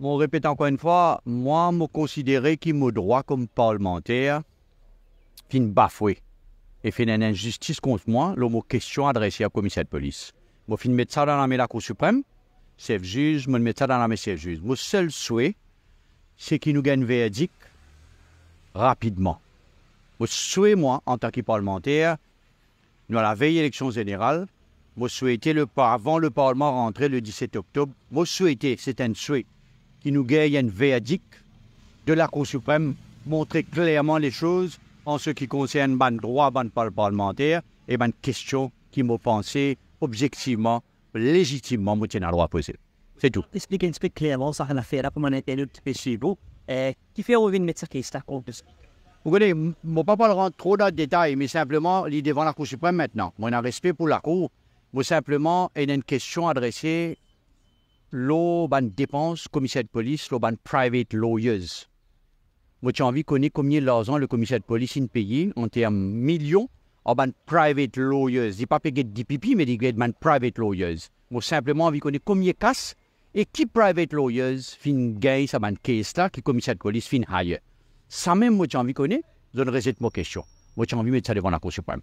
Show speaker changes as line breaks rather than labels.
on répète encore une fois, moi, je considère que mon droit comme parlementaire, fin bafoué et fin une injustice contre moi, le mot question adressée au commissaire de police. Je fin mettre ça dans la main de la Cour suprême, chef juge, me mettre ça dans la main chef juge. Mon seul souhait, c'est qu'il nous gagne verdict rapidement. Mon souhait, moi, en tant que parlementaire, dans la veille élection générale, moi souhaitais le, avant le Parlement rentrer le 17 octobre, moi souhaité, c'est un souhait, qui nous guette un verdict de la Cour suprême, montrer clairement les choses en ce qui concerne ban droit, ban parlementaire et ban question qui m'ont pensé objectivement, légitimement, moi, le droit poser. C'est tout. Expliquez un peu clairement ça, la là pour mon interlocuteur vous. Qui fait revenir qui à Vous voyez, je ne vais pas rentrer trop dans le détail, mais simplement, il est devant la Cour suprême maintenant. un respect pour la Cour, mais simplement, il y a une question adressée L'oban dépense, commissaire de police l'oban private lawyers j'ai envie de connaître combien d'argent le commissaire de police a payé en termes millions l'oban private lawyers il pas payé de pipi mais il de private lawyers moi simplement envie de connaître combien casse et qui private lawyers fin gagne sa ban case là qui commissaire de police fin hire ça même moi envie de je donne résultat ma question moi envie mettre ça devant la cour suprême